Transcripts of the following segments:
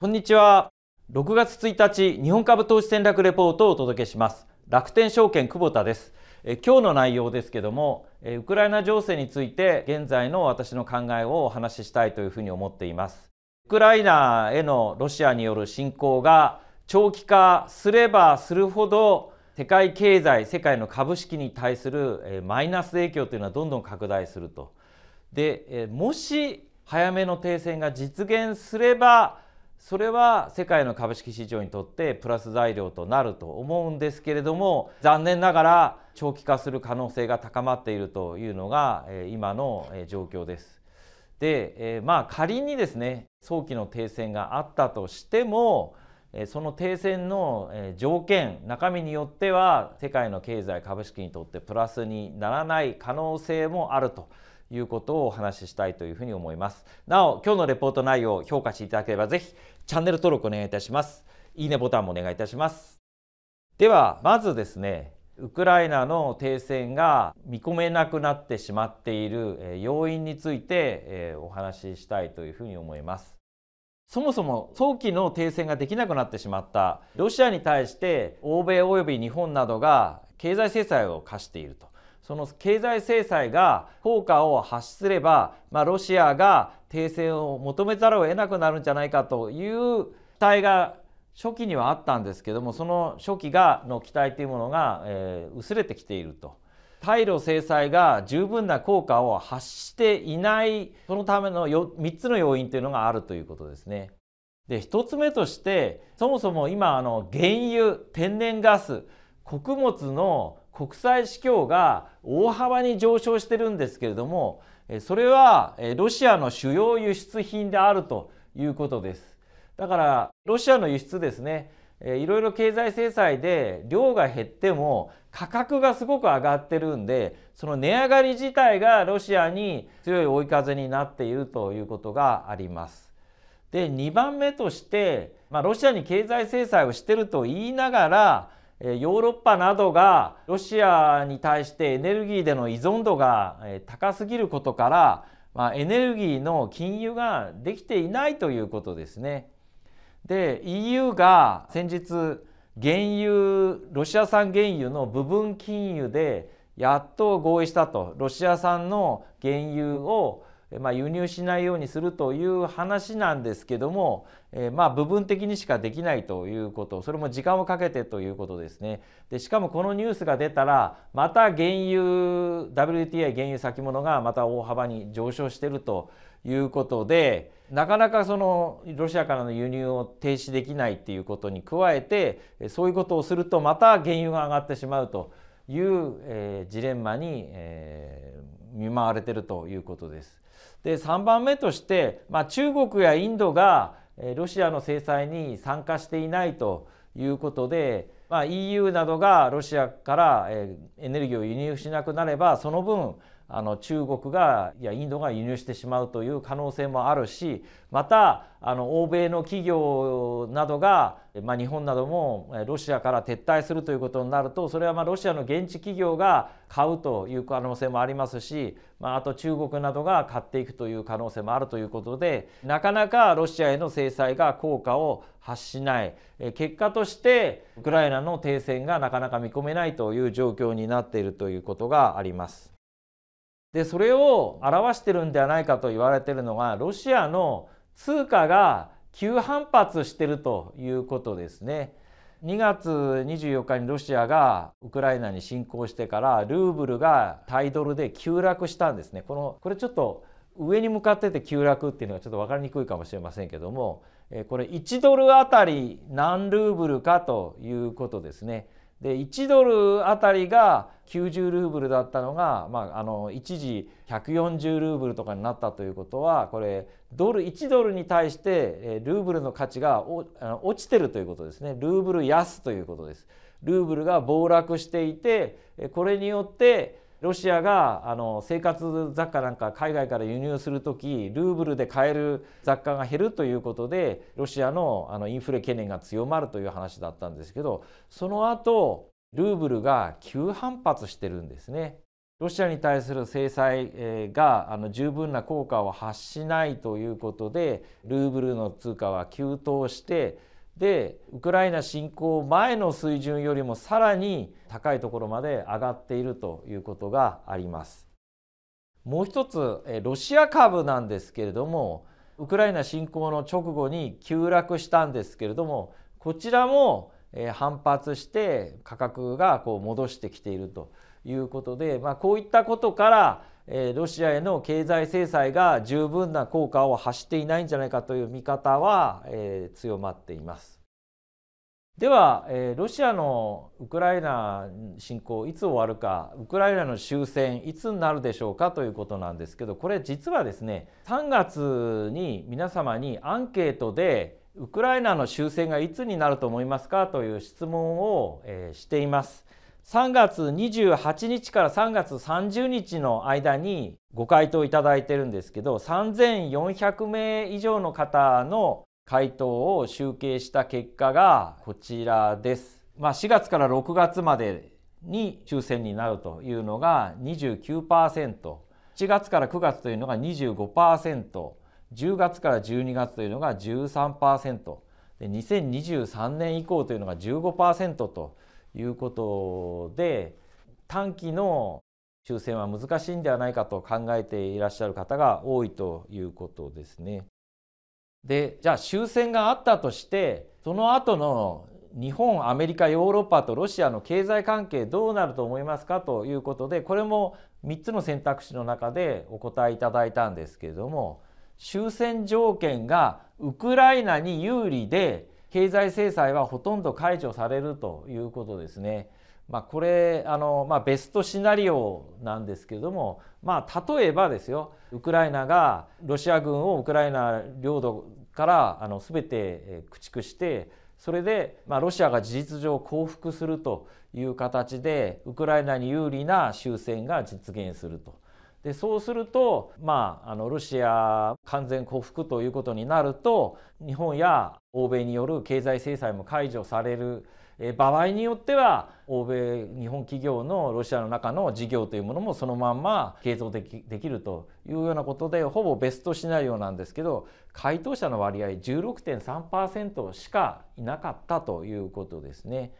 こんにちは。6月1日、日本株投資戦略レポートをお届けします。楽天証券久保田です。え今日の内容ですけども、ウクライナ情勢について現在の私の考えをお話ししたいというふうに思っています。ウクライナへのロシアによる侵攻が長期化すればするほど世界経済、世界の株式に対する、マイナス影響というのはどんどん拡大すると。で、もし早めの停戦が実現すればそれは世界の株式市場にとってプラス材料となると思うんですけれども残念ながら長期化する可能性が高まっているというのが今の状況です。でまあ仮にですね早期の停戦があったとしてもその停戦の条件中身によっては世界の経済株式にとってプラスにならない可能性もあるということをお話ししたいというふうに思いますなお今日のレポート内容を評価していただければぜひチャンネル登録お願いいたしますいいねボタンもお願いいたしますではまずですねウクライナの停戦が見込めなくなってしまっている要因についてお話ししたいというふうに思いますそもそも早期の停戦ができなくなってしまったロシアに対して欧米および日本などが経済制裁を課しているとその経済制裁が効果を発すれば、まあ、ロシアが停戦を求めざるを得なくなるんじゃないかという期待が初期にはあったんですけどもその初期がの期待というものが、えー、薄れてきていると。対ロ制裁が十分な効果を発していないそのための3つの要因というのがあるということですね。で1つ目としてそもそも今あの原油天然ガス穀物の国際市況が大幅に上昇してるんですけれどもそれはロシアの主要輸出品であるということですだからロシアの輸出ですねいろいろ経済制裁で量が減っても価格がすごく上がってるんでその値上がり自体がロシアに強い追い風になっているということがあります。で2番目として、まあ、ロシアに経済制裁をしてると言いながらヨーロッパなどがロシアに対してエネルギーでの依存度が高すぎることから、まあ、エネルギーの金融ができていないということですね。で EU が先日原油ロシア産原油の部分禁輸でやっと合意したとロシア産の原油をまあ、輸入しないようにするという話なんですけども、えー、まあ部分的にしかできないということそれも時間をかけてということですねでしかもこのニュースが出たらまた原油 WTI 原油先物がまた大幅に上昇してるということでなかなかそのロシアからの輸入を停止できないっていうことに加えてそういうことをするとまた原油が上がってしまうという、えー、ジレンマに、えー、見舞われているということです。で3番目として、まあ、中国やインドがロシアの制裁に参加していないということで、まあ、EU などがロシアからエネルギーを輸入しなくなればその分あの中国がいやインドが輸入してしまうという可能性もあるしまたあの欧米の企業などが、まあ、日本などもロシアから撤退するということになるとそれはまあロシアの現地企業が買うという可能性もありますし、まあ、あと中国などが買っていくという可能性もあるということでなかなかロシアへの制裁が効果を発しない結果としてウクライナの停戦がなかなか見込めないという状況になっているということがあります。でそれを表してるんではないかと言われてるのがロシアの通貨が急反発してるということですね。2月24日にロシアがウクライナに侵攻してからルーブルが対ドルで急落したんですね。このこれちょっと上に向かってて急落っていうのがちょっと分かりにくいかもしれませんけどもこれ1ドルあたり何ルーブルかということですね。で1ドルあたりが90ルーブルだったのが、まあ、あの一時140ルーブルとかになったということはこれドル1ドルに対してルーブルの価値が落ちてるということですねルーブル安ということです。ルーブルが暴落していてこれによってロシアがあの生活雑貨なんか海外から輸入する時ルーブルで買える雑貨が減るということでロシアのあのインフレ懸念が強まるという話だったんですけどその後ルーブルが急反発してるんですね。ロシアに対する制裁があの十分な効果を発しないということでルーブルの通貨は急騰してでウクライナ侵攻前の水準よりもさらに高いところまで上がっているということがあります。もう一つロシア株なんですけれどもウクライナ侵攻の直後に急落したんですけれどもこちらも反発して価格がこう戻してきているということで、まあ、こういったことからえロシアへの経済制裁が十分な効果を発していないんじゃないかという見方は、え強まっています。では、えロシアのウクライナ侵攻いつ終わるかウクライナの終戦いつになるでしょうかということなんですけどこれ実はですね3月に皆様にアンケートでウクライナの終戦がいつになると思いますかという質問を、えしています。3月28日から3月30日の間にご回答いただいてるんですけど3400名以上の方の回答を集計した結果がこちらです。まあ、4月から6月までに抽選になるというのが2 9 7月から9月というのが 25%10 月から12月というのが 13%2023 年以降というのが15%ということで短期の抽選は難しいんではないかと考えていらっしゃる方が多いということですね。でじゃあ終戦があったとしてその後の日本アメリカヨーロッパとロシアの経済関係どうなると思いますかということでこれも3つの選択肢の中でお答えいただいたんですけれども終戦条件がウクライナに有利で経済制裁はほとんど解除されるということですね。まあ、これあの、まあ、ベストシナリオなんですけれども、まあ、例えばですよウクライナがロシア軍をウクライナ領土からあの全て駆逐してそれで、まあ、ロシアが事実上降伏するという形でウクライナに有利な終戦が実現すると。でそうすると、まあ、あのロシア完全降伏ということになると日本や欧米による経済制裁も解除される場合によっては欧米日本企業のロシアの中の事業というものもそのまんま継続できできるというようなことでほぼベストシナリオなんですけど回答者の割合16.3%しかいなかったということですね。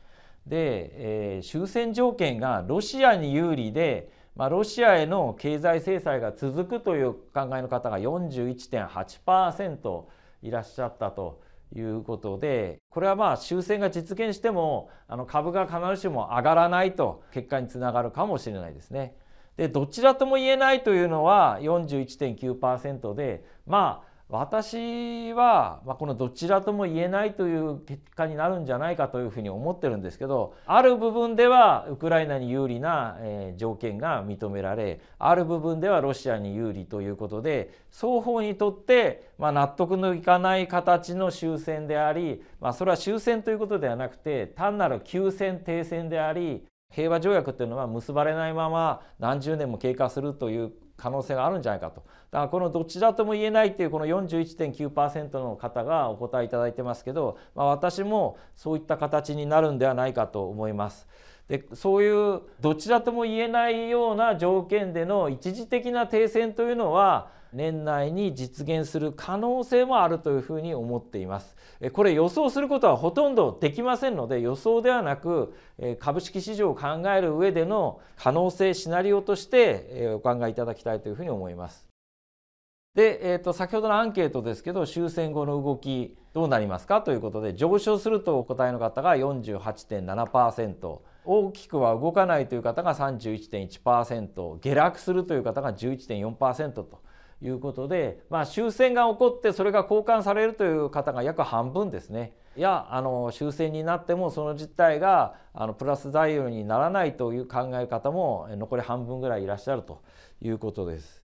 で、えー、終戦条件がロシアに有利でまあ、ロシアへの経済制裁が続くという考えの方が41.8%いらっしゃったということでこれはまあ終戦が実現してもあの株が必ずしも上がらないと結果につながるかもしれないですね。でどちらとも言えないというのは41.9%でまあ私は、まあ、このどちらとも言えないという結果になるんじゃないかというふうに思ってるんですけどある部分ではウクライナに有利な、え条件が認められある部分ではロシアに有利ということで双方にとって、ま納得のいかない形の終戦であり、まあ、それは終戦ということではなくて単なる休戦停戦であり平和条約というのは結ばれないまま何十年も経過するという可能性があるんじゃないかとだからこのどちらとも言えないっていうこの41.9%の方がお答えいただいてますけど、まあ、私もそういった形になるんではないかと思います。でそういうどちらとも言えないような条件での一時的な停戦というのは年内に実現する可能性もあるというふうに思っていますこれ予想することはほとんどできませんので予想ではなく株式市場を考える上での可能性シナリオとしてお考えいただきたいというふうに思いますで、えー、と先ほどのアンケートですけど終戦後の動きどうなりますかということで上昇するとお答えの方が48.7%大きくは動かないという方が31.1%下落するという方が11.4%ということで、まあ、終戦が起こってそれが交換されるという方が約半分ですね。いやあの終戦になってもその実態があのプラス材料にならないという考え方も残り半分ぐらいいらっしゃるということです。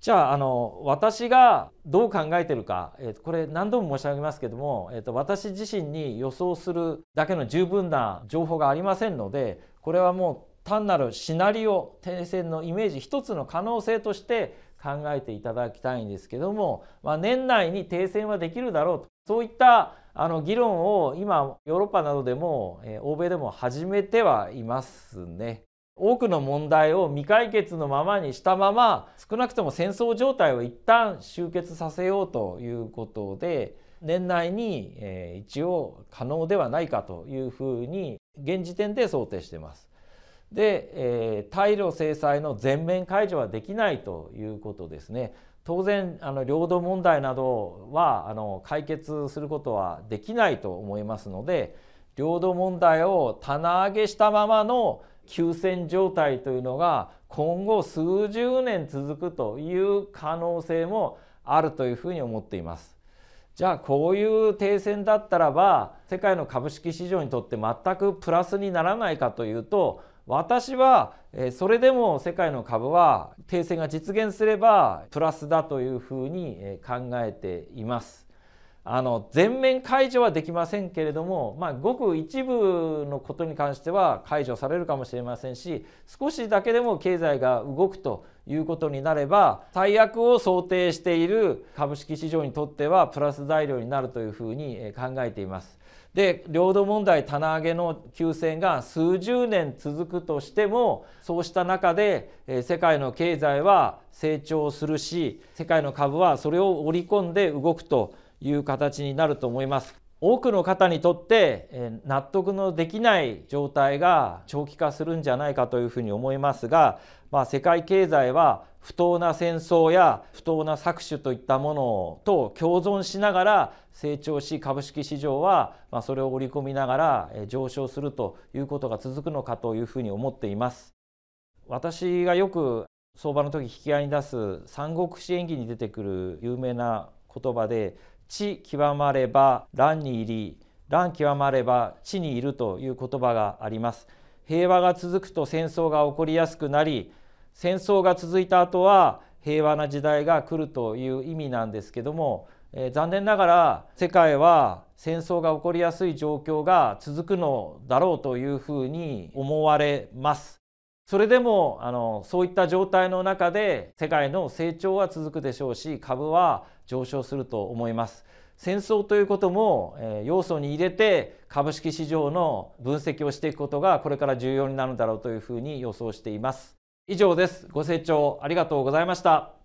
じゃああの私がどう考えてるか、えー、これ何度も申し上げますけども、えー、と私自身に予想するだけの十分な情報がありませんのでこれはもう単なるシナリオ停戦のイメージ一つの可能性として考えていただきたいんですけども、まあ、年内に停戦はできるだろうとそういったあの議論を今ヨーロッパなどでも、えー、欧米でも始めてはいますね。多くの問題を未解決のままにしたまま少なくとも戦争状態を一旦終結させようということで年内に、えー、一応可能ではないかというふうに現時点で想定しています。で、えー、対ロ制裁の全面解除はできないということですね。当然あの領土問題などはあの解決することはできないと思いますので領土問題を棚上げしたままの休戦状態というのが今後数十年続くという可能性もあるというふうに思っています。じゃあこういう停戦だったらば世界の株式市場にとって全くプラスにならないかというと私はそれでも世界の株は停戦が実現すればプラスだというふうに考えています。あの全面解除はできませんけれども、まあ、ごく一部のことに関しては解除されるかもしれませんし少しだけでも経済が動くということになれば最悪を想定している株式市場にとってはプラス材料になるというふうに考えています。で領土問題棚上げの休戦が数十年続くとしてもそうした中で、え世界の経済は成長するし世界の株はそれを織り込んで動くという形になると思います。多くの方にとって、え納得のできない状態が長期化するんじゃないかというふうに思いますが、まあ、世界経済は不当な戦争や不当な搾取といったものと共存しながら成長し株式市場はそれを織り込みながら上昇するということが続くのかというふうに思っています。私がよく相場の時引き合いに出す三国志演義に出てくる有名な言葉で「地極まれば乱に入り乱極まれば地にいる」という言葉があります。平和が続くと戦争が起こりやすくなり戦争が続いた後は平和な時代が来るという意味なんですけども、えー、残念ながら世界は戦争が起こりやすい状況が続くのだろうというふうに思われます。それでもあのそういった状態の中で世界の成長は続くでしょうし株は上昇すると思います。戦争ということも、えー、要素に入れて株式市場の分析をしていくことがこれから重要になるだろうというふうに予想しています。以上です。ご清聴ありがとうございました。